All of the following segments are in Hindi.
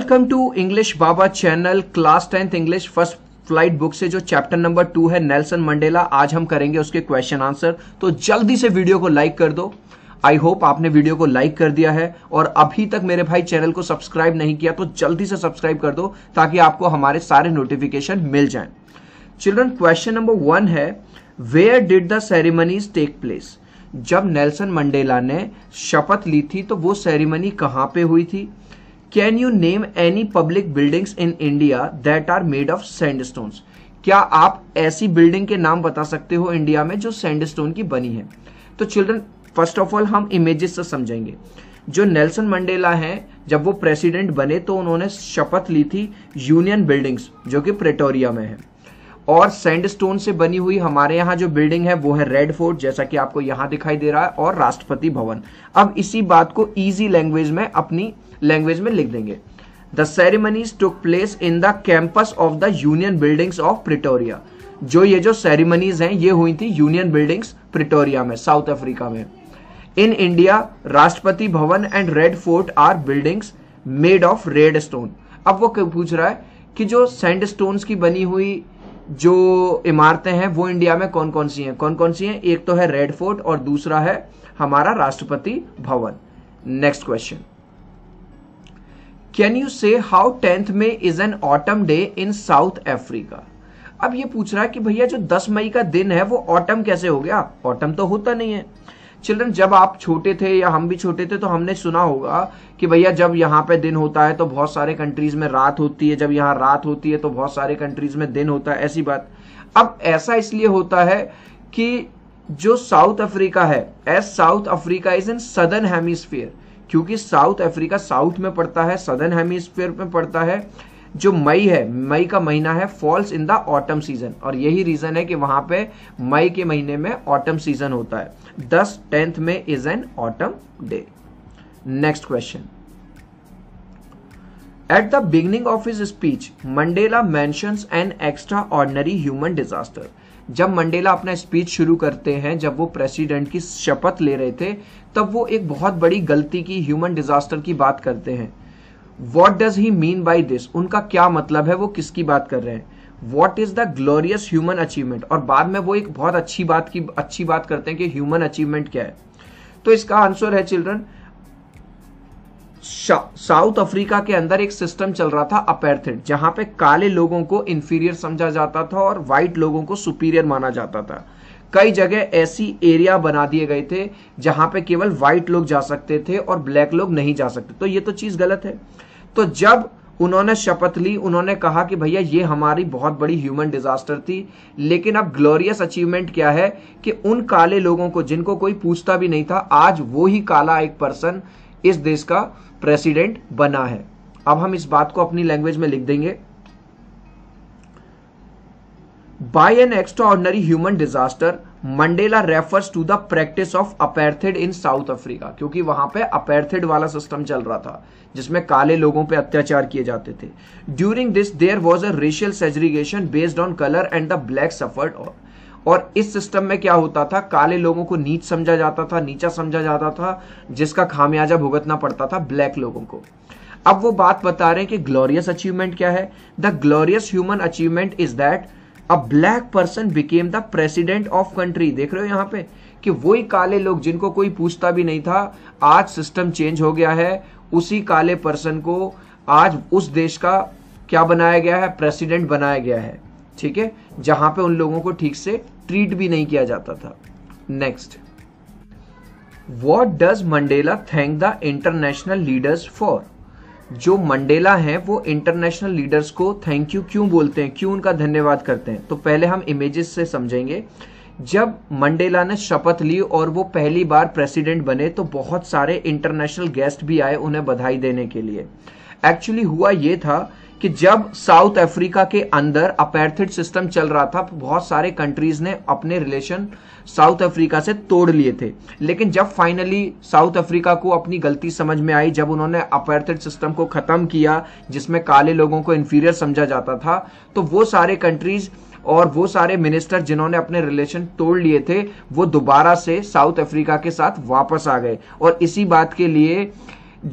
Welcome to English Baba channel class tenth English first flight book से जो चैप्टर नंबर टू है नेल्सन मंडेला आज हम करेंगे उसके क्वेश्चन आंसर तो जल्दी से वीडियो को लाइक कर दो आई होप आपने वीडियो को लाइक कर दिया है और अभी तक मेरे भाई चैनल को सब्सक्राइब नहीं किया तो जल्दी से सब्सक्राइब कर दो ताकि आपको हमारे सारे नोटिफिकेशन मिल जाए चिल्ड्रन क्वेश्चन नंबर वन है where did the ceremonies take place जब नेल्सन मंडेला ने शपथ ली थी तो वो सेरेमनी कहाँ पे हुई थी can you name any public buildings in India that are made of sandstones क्या आप ऐसी बिल्डिंग के नाम बता सकते हो इंडिया में जो सैंडस्टोन की बनी है तो चिल्ड्रन फर्स्ट ऑफ ऑल हम इमेजेस से समझेंगे जो नेल्सन मंडेला हैं जब वो प्रेसिडेंट बने तो उन्होंने शपथ ली थी यूनियन बिल्डिंग्स जो कि प्रेटोरिया में है और सैंडस्टोन से बनी हुई हमारे यहाँ जो बिल्डिंग है वो है रेड फोर्ट जैसा कि आपको यहाँ दिखाई दे रहा है और राष्ट्रपति भवन अब इसी बात को ईजी लैंग्वेज में अपनी लैंग्वेज में लिख देंगे the ceremonies took place in the campus of the Union Buildings of Pretoria जो ये जो सेरेमनीज हैं ये हुई थी यूनियन बिल्डिंग्स प्रिटोरिया में साउथ अफ्रीका में in India Rashtrapati Bhavan and red fort are buildings made of red stone अब वो पूछ रहा है कि जो सैंड स्टोन्स की बनी हुई जो इमारतें हैं वो इंडिया में कौन कौन सी हैं कौन कौन सी हैं एक तो है रेड फोर्ट और दूसरा है हमारा Rashtrapati Bhavan next question can you say how tenth May is an autumn day in South Africa अब ये पूछ रहा है कि भैया जो 10 मई का दिन है वो ऑटम कैसे हो गया ऑटम तो होता नहीं है चिल्ड्रन जब आप छोटे थे या हम भी छोटे थे तो हमने सुना होगा कि भैया जब यहाँ पे दिन होता है तो बहुत सारे कंट्रीज में रात होती है जब यहाँ रात होती है तो बहुत सारे कंट्रीज में दिन होता है ऐसी बात अब ऐसा इसलिए होता है कि जो साउथ अफ्रीका है as South Africa is in southern hemisphere क्योंकि साउथ अफ्रीका साउथ में पड़ता है सदर्न हेमिस्फीयर में पड़ता है जो मई है मई का महीना है falls in the autumn season और यही रीजन है कि वहां पे मई के महीने में ऑटम सीजन होता है दस tenth May is an autumn day next question at the beginning of his speech Mandela mentions an extraordinary human disaster जब मंडेला अपना स्पीच शुरू करते हैं जब वो प्रेसिडेंट की शपथ ले रहे थे तब वो एक बहुत बड़ी गलती की ह्यूमन डिजास्टर की बात करते हैं what does he mean by this उनका क्या मतलब है वो किसकी बात कर रहे हैं what is the glorious human achievement और बाद में वो एक बहुत अच्छी बात की अच्छी बात करते हैं कि ह्यूमन अचीवमेंट क्या है तो इसका आंसर है चिल्ड्रन साउथ अफ्रीका के अंदर एक सिस्टम चल रहा था अपैरथ जहां पे काले लोगों को इंफीरियर समझा जाता था और व्हाइट लोगों को सुपीरियर माना जाता था कई जगह ऐसी एरिया बना दिए गए थे जहां पे केवल व्हाइट लोग जा सकते थे और ब्लैक लोग नहीं जा सकते तो ये तो चीज गलत है तो जब उन्होंने शपथ ली उन्होंने कहा कि भैया ये हमारी बहुत बड़ी ह्यूमन डिजास्टर थी लेकिन अब ग्लोरियस अचीवमेंट क्या है कि उन काले लोगों को जिनको कोई पूछता भी नहीं था आज वो ही काला एक पर्सन इस देश का प्रेसिडेंट बना है अब हम इस बात को अपनी लैंग्वेज में लिख देंगे an extraordinary human disaster Mandela refers to the practice of apartheid in South Africa क्योंकि वहां पे अपैर्थेड वाला सिस्टम चल रहा था जिसमें काले लोगों पे अत्याचार किए जाते थे during this there was a racial segregation based on colour and the black suffered और और इस सिस्टम में क्या होता था काले लोगों को नीच समझा जाता था नीचा समझा जाता था जिसका खामियाजा भुगतना पड़ता था ब्लैक लोगों को अब वो बात बता रहे हैं कि ग्लोरियस अचीवमेंट क्या है the glorious human achievement is that a black person became the president of country देख रहे हो यहाँ पे कि वही काले लोग जिनको कोई पूछता भी नहीं था आज सिस्टम चेंज हो गया है उसी काले पर्सन को आज उस देश का क्या बनाया गया है प्रेसिडेंट बनाया गया है ठीक है जहां पे उन लोगों को ठीक से ट्रीट भी नहीं किया जाता था next what does Mandela thank the international leaders for जो मंडेला हैं वो इंटरनेशनल लीडर्स को थैंक यू क्यों बोलते हैं क्यों उनका धन्यवाद करते हैं तो पहले हम इमेजेस से समझेंगे जब मंडेला ने शपथ ली और वो पहली बार प्रेसिडेंट बने तो बहुत सारे इंटरनेशनल गेस्ट भी आए उन्हें बधाई देने के लिए एक्चुअली हुआ ये था कि जब साउथ अफ्रीका के अंदर अपैर्थिड सिस्टम चल रहा था तो बहुत सारे कंट्रीज ने अपने रिलेशन साउथ अफ्रीका से तोड़ लिए थे लेकिन जब फाइनली साउथ अफ्रीका को अपनी गलती समझ में आई जब उन्होंने अपैर्थिड सिस्टम को खत्म किया जिसमें काले लोगों को इन्फीरियर समझा जाता था तो वो सारे कंट्रीज और वो सारे मिनिस्टर जिन्होंने अपने रिलेशन तोड़ लिए थे वो दोबारा से साउथ अफ्रीका के साथ वापस आ गए और इसी बात के लिए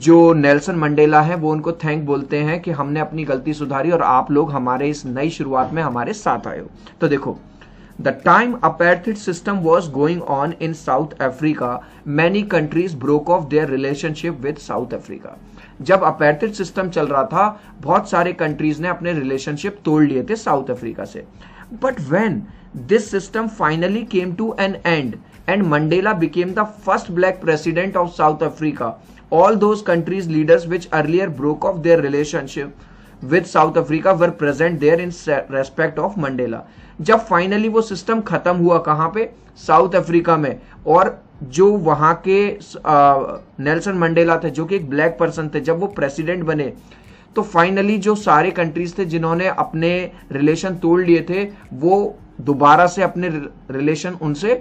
जो नेल्सन मंडेला है वो उनको थैंक बोलते हैं कि हमने अपनी गलती सुधारी और आप लोग हमारे इस नई शुरुआत में हमारे साथ आए हो तो देखो the time apartheid system was going on in South Africa many countries broke off their relationship with South Africa जब अपैर्थड सिस्टम चल रहा था बहुत सारे कंट्रीज ने अपने रिलेशनशिप तोड़ लिए थे साउथ अफ्रीका से but when this system finally came to an end end Mandela became the first black president of South Africa all those countries' leaders which earlier broke off their relationship with South Africa were present there in respect of Mandela जब फाइनली वो सिस्टम खत्म हुआ कहाँ पे साउथ अफ्रीका में और जो वहां के नेल्सन मंडेला थे जो कि एक ब्लैक पर्सन थे जब वो प्रेसिडेंट बने तो फाइनली जो सारे कंट्रीज थे जिन्होंने अपने रिलेशन तोड़ लिए थे वो दोबारा से अपने रिलेशन उनसे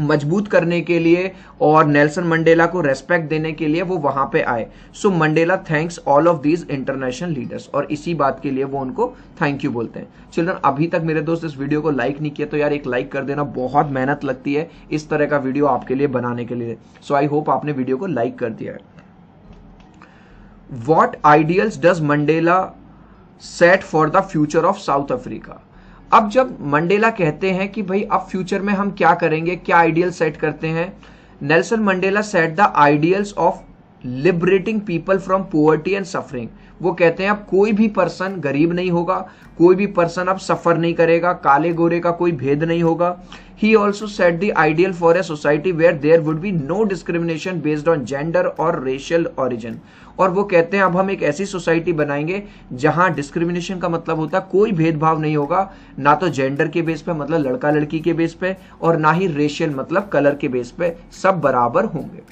मजबूत करने के लिए और नेल्सन मंडेला को रेस्पेक्ट देने के लिए वो वहां पे आए so Mandela thanks all of these international leaders और इसी बात के लिए वो उनको थैंक यू बोलते हैं चिल्ड्रन अभी तक मेरे दोस्त इस वीडियो को लाइक नहीं किया तो यार एक लाइक कर देना बहुत मेहनत लगती है इस तरह का वीडियो आपके लिए बनाने के लिए सो आई होप आपने वीडियो को लाइक कर दिया है what ideals does Mandela set for the future of South Africa अब जब मंडेला कहते हैं कि भाई अब फ्यूचर में हम क्या करेंगे क्या आइडियल सेट करते हैं Nelson Mandela set the ideals of liberating people from poverty and suffering वो कहते हैं अब कोई भी पर्सन गरीब नहीं होगा कोई भी पर्सन अब सफर नहीं करेगा काले गोरे का कोई भेद नहीं होगा he also set the ideal for a society where there would be no discrimination based on gender और रेशियल ऑरिजिन और वो कहते हैं अब हम एक ऐसी सोसाइटी बनाएंगे जहां डिस्क्रिमिनेशन का मतलब होता है कोई भेदभाव नहीं होगा ना तो जेंडर के बेस पे मतलब लड़का लड़की के बेस पे और ना ही रेशियल मतलब कलर के बेस पे सब बराबर होंगे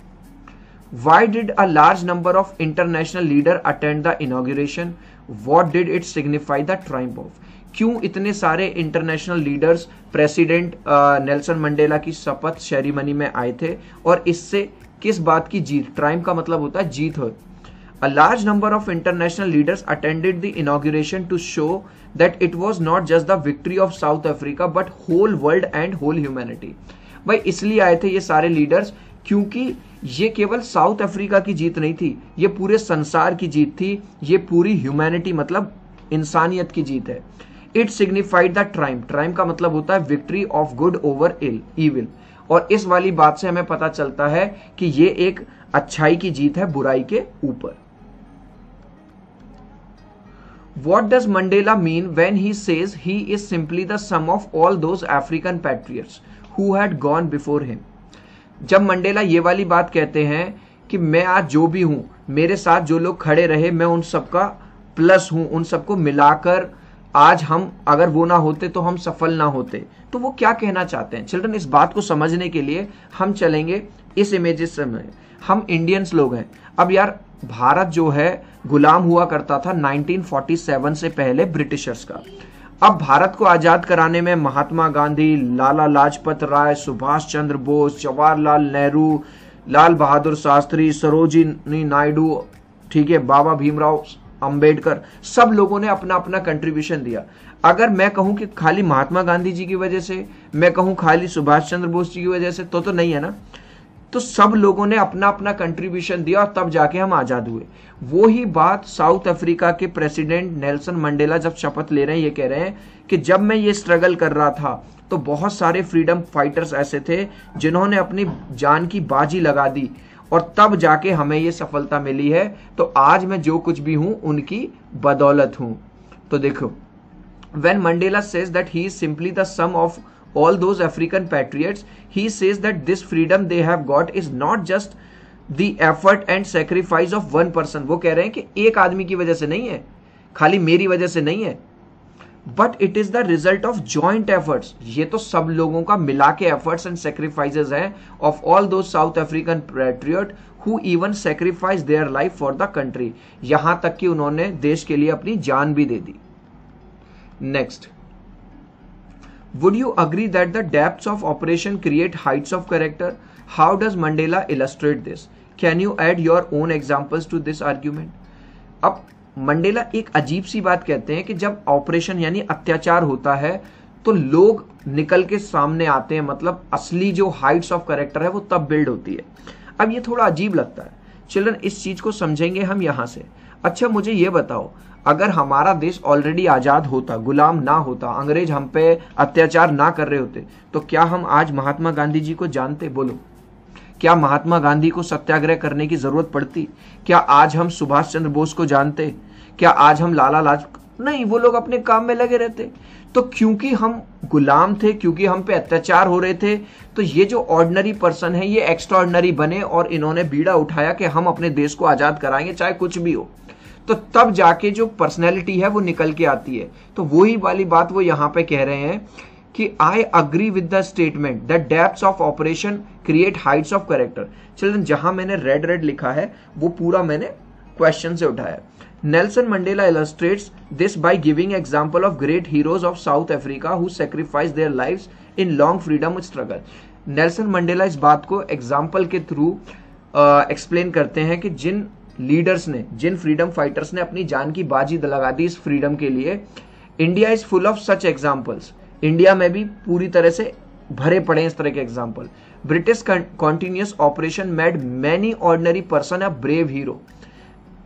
Why did a large number of international leader attend the inauguration? What did it signify the triumph of? क्यों इतने सारे international leaders president Nelson Mandela की शपथ सेरेमनी में आए थे और इससे किस बात की जीत ट्राइम का मतलब होता है जीत हो A large number of international leaders attended the inauguration to show that it was not just the victory of South Africa but whole world and whole humanity. भाई इसलिए आए थे ये सारे लीडर्स क्योंकि ये केवल साउथ अफ्रीका की जीत नहीं थी ये पूरे संसार की जीत थी ये पूरी ह्यूमैनिटी मतलब इंसानियत की जीत है it signified the triumph triumph का मतलब होता है victory of good over ill evil और इस वाली बात से हमें पता चलता है कि ये एक अच्छाई की जीत है बुराई के ऊपर what does Mandela mean when he says he is simply the sum of all those African patriots who had gone before him जब मंडेला ये वाली बात कहते हैं कि मैं आज जो भी हूं मेरे साथ जो लोग खड़े रहे मैं उन सबका प्लस हूं उन सबको मिलाकर आज हम अगर वो ना होते तो हम सफल ना होते तो वो क्या कहना चाहते हैं चिल्ड्रन इस बात को समझने के लिए हम चलेंगे इस इमेजेस में हम इंडियंस लोग हैं अब यार भारत जो है गुलाम हुआ करता था 1947 से पहले ब्रिटिशर्स का अब भारत को आजाद कराने में महात्मा गांधी लाला लाजपत राय सुभाष चंद्र बोस जवाहरलाल नेहरू लाल बहादुर शास्त्री सरोजिनी नायडू ठीक है बाबा भीमराव अंबेडकर सब लोगों ने अपना अपना कंट्रीब्यूशन दिया अगर मैं कहूं कि खाली महात्मा गांधी जी की वजह से मैं कहूं खाली सुभाष चंद्र बोस जी की वजह से तो तो नहीं है ना तो सब लोगों ने अपना अपना कंट्रीब्यूशन दिया और तब जाके हम आज़ाद हुए वो ही बात साउथ अफ्रीका के प्रेसिडेंट नेल्सन मंडेला जब शपथ ले रहे हैं ये कह रहे हैं कि जब मैं ये स्ट्रगल कर रहा था तो बहुत सारे फ्रीडम फाइटर्स ऐसे थे जिन्होंने अपनी जान की बाजी लगा दी और तब जाके हमें ये सफलता मिली है तो आज मैं जो कुछ भी हूं उनकी बदौलत हूं तो देखो when Mandela says that he is simply the sum of all those African patriots, he says that this freedom they have got is not just the effort and sacrifice of one person. वो कह रहे हैं कि एक आदमी की वजह से नहीं है खाली मेरी वजह से नहीं है but it is the result of joint efforts ये तो सब लोगों का मिला के एफर्ट्स एंड सेक्रीफाइजेज है of all those South African patriot who even sacrifice their life for the country यहां तक कि उन्होंने देश के लिए अपनी जान भी दे दी next Would you agree that the depths of operation create heights of character? How does Mandela illustrate this? Can you add your own examples to this argument? अब मंडेला एक अजीब सी बात कहते हैं कि जब ऑपरेशन यानी अत्याचार होता है तो लोग निकल के सामने आते हैं मतलब असली जो हाइट्स ऑफ करेक्टर है वो तब बिल्ड होती है अब ये थोड़ा अजीब लगता है चिल्ड्रन इस चीज को समझेंगे हम यहाँ से अच्छा मुझे ये बताओ अगर हमारा देश ऑलरेडी आजाद होता गुलाम ना होता अंग्रेज हम पे अत्याचार ना कर रहे होते तो क्या हम आज महात्मा गांधी जी को जानते बोलो क्या महात्मा गांधी को सत्याग्रह करने की जरूरत पड़ती क्या आज हम सुभाष चंद्र बोस को जानते क्या आज हम लाला लाज नहीं वो लोग अपने काम में लगे रहते तो क्योंकि हम गुलाम थे क्योंकि हम पे अत्याचार हो रहे थे तो ये जो ऑर्डनरी पर्सन है ये एक्स्ट्रा बने और इन्होंने बीड़ा उठाया कि हम अपने देश को आजाद कराएंगे चाहे कुछ भी हो तो तब जाके जो पर्सनैलिटी है वो निकल के आती है तो वही वाली बात वो यहां पे कह रहे हैं कि I agree with the statement the depth of oppression create heights of character children जहां मैंने रेड रेड लिखा है वो पूरा मैंने क्वेश्चन से उठाया Nelson Mandela illustrates this by giving example of great heroes of South Africa who sacrificed their lives in long freedom struggle. Nelson Mandela इस बात को example के through explain करते हैं कि जिन leaders ने जिन freedom fighters ने अपनी जान की बाजी लगा दी इस freedom के लिए India is full of such examples. India में भी पूरी तरह से भरे पड़े इस तरह के example. British continuous operation made many ordinary person a brave hero.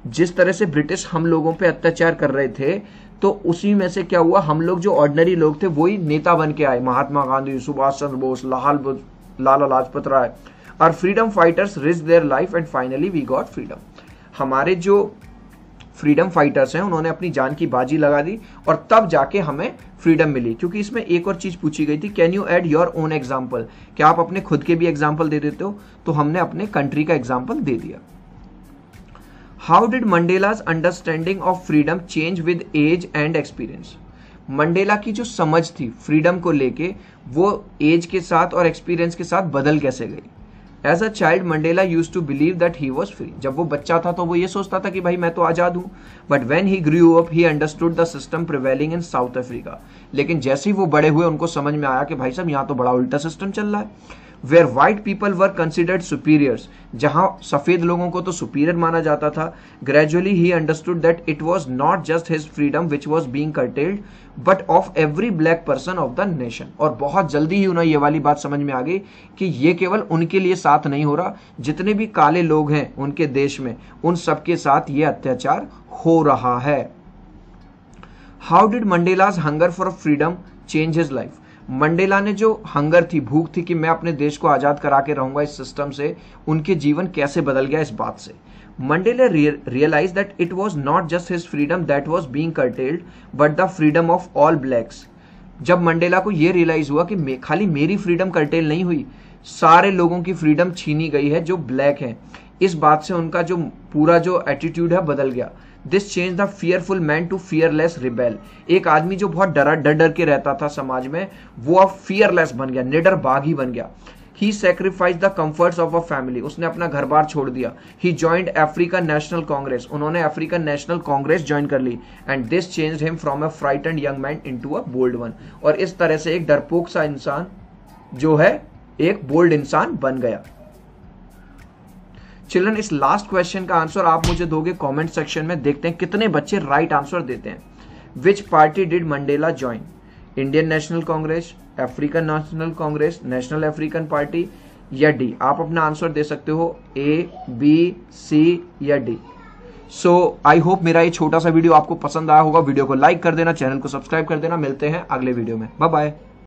जिस तरह से ब्रिटिश हम लोगों पे अत्याचार कर रहे थे तो उसी में से क्या हुआ हम लोग जो ऑर्डनरी लोग थे वही नेता बन के आए महात्मा गांधी सुभाष चंद्र बोस लाल लाला लाजपत राय और freedom fighters risk their life and finally we got freedom हमारे जो फ्रीडम फाइटर्स हैं उन्होंने अपनी जान की बाजी लगा दी और तब जाके हमें फ्रीडम मिली क्योंकि इसमें एक और चीज पूछी गई थी can you add your own example क्या आप अपने खुद के भी एग्जाम्पल दे देते हो तो हमने अपने कंट्री का एग्जाम्पल दे दिया how did Mandela's understanding of freedom change with age and experience Mandela की जो समझ थी फ्रीडम को लेके वो एज के साथ और एक्सपीरियंस के साथ बदल कैसे गई as a child Mandela used to believe that he was free जब वो बच्चा था तो वो ये सोचता था कि भाई मैं तो आज़ाद हूँ but when he grew up he understood the system prevailing in South Africa लेकिन जैसे ही वो बड़े हुए उनको समझ में आया कि भाई साहब यहाँ तो बड़ा उल्टा सिस्टम चल रहा है where white people were considered superiors जहां सफेद लोगों को तो सुपीरियर माना जाता था gradually he understood that it was not just his freedom which was being curtailed but of every black person of the nation और बहुत जल्दी ही उन्हें यह वाली बात समझ में आ गई कि ये केवल उनके लिए साथ नहीं हो रहा जितने भी काले लोग हैं उनके देश में उन सबके साथ ये अत्याचार हो रहा है how did Mandela's hunger for freedom change his life Mandela ने जो हंगर थी भूख थी कि मैं अपने देश को आज़ाद करा के रहूंगा इस सिस्टम से उनके जीवन कैसे बदल गया इस बात से Mandela realise that it was not just his freedom that was being curtailed but the freedom of all blacks जब मंडेला को ये रियलाइज हुआ कि खाली मेरी फ्रीडम कर्टेल नहीं हुई सारे लोगों की फ्रीडम छीनी गई है जो ब्लैक हैं इस बात से उनका जो पूरा जो एटीट्यूड है बदल गया this change the fearful man to fearless rebel एक आदमी जो बहुत डरा डर डर के रहता था समाज में वो अब फियरलेस बन गया निडर बाघ ही बन गया he sacrifice the comforts of a family उसने अपना घर बार छोड़ दिया he joined African National Congress उन्होंने अफ्रीकन नेशनल कांग्रेस ज्वाइन कर ली and this change him from a frightened young man into a bold one और इस तरह से एक डरपोक सा इंसान जो है एक बोल्ड इंसान बन गया चिल्ड्रन इस लास्ट क्वेश्चन का आंसर आप मुझे दोगे कमेंट सेक्शन में देखते हैं कितने बच्चे राइट आंसर देते हैं which party did Mandela join Indian National Congress African National Congress National African Party या डी आप अपना आंसर दे सकते हो ए बी सी या डी सो आई होप मेरा ये छोटा सा वीडियो आपको पसंद आया होगा वीडियो को लाइक कर देना चैनल को सब्सक्राइब कर देना मिलते हैं अगले वीडियो में बाय बाय